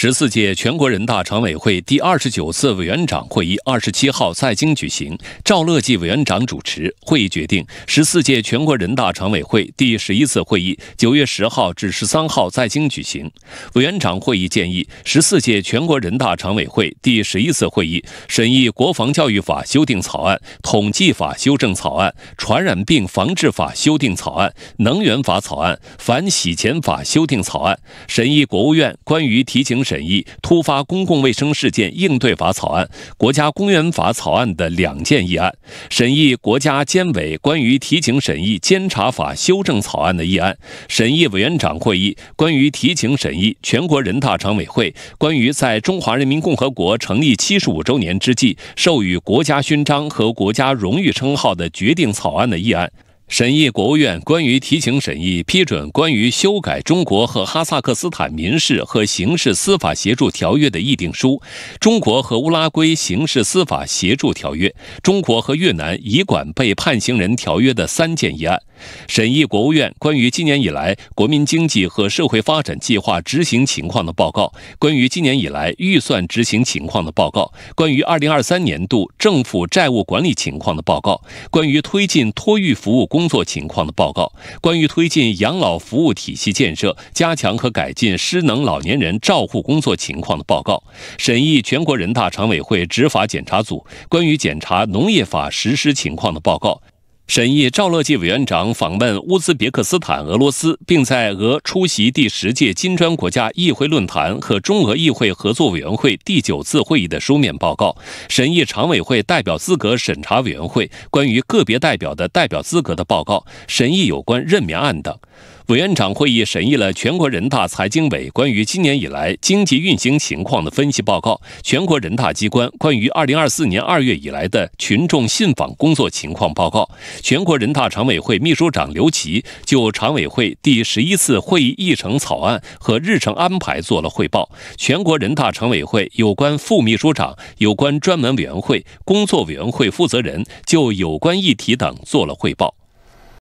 十四届全国人大常委会第二十九次委员长会议二十七号在京举行，赵乐际委员长主持会议，决定十四届全国人大常委会第十一次会议九月十号至十三号在京举行。委员长会议建议十四届全国人大常委会第十一次会议审议国防教育法修订草案、统计法修正草案、传染病防治法修订草案、能源法草案、反洗钱法修订草案，审议国务院关于提请审议突发公共卫生事件应对法草案、国家公园法草案的两件议案，审议国家监委关于提请审议监察法修正草案的议案，审议委员长会议关于提请审议全国人大常委会关于在中华人民共和国成立七十五周年之际授予国家勋章和国家荣誉称号的决定草案的议案。审议国务院关于提请审议批准关于修改《中国和哈萨克斯坦民事和刑事司法协助条约》的议定书、《中国和乌拉圭刑事司法协助条约》、《中国和越南移管被判刑人条约》的三件议案；审议国务院关于今年以来国民经济和社会发展计划执行情况的报告、关于今年以来预算执行情况的报告、关于二零二三年度政府债务管理情况的报告、关于推进托育服务工。工作情况的报告，关于推进养老服务体系建设、加强和改进失能老年人照护工作情况的报告，审议全国人大常委会执法检查组关于检查农业法实施情况的报告。审议赵乐际委员长访问乌兹别克斯坦、俄罗斯，并在俄出席第十届金砖国家议会论坛和中俄议会合作委员会第九次会议的书面报告；审议常委会代表资格审查委员会关于个别代表的代表资格的报告；审议有关任免案等。委员长会议审议了全国人大财经委关于今年以来经济运行情况的分析报告，全国人大机关关于二零二四年二月以来的群众信访工作情况报告，全国人大常委会秘书长刘奇就常委会第十一次会议议程草案和日程安排做了汇报，全国人大常委会有关副秘书长、有关专门委员会、工作委员会负责人就有关议题等做了汇报。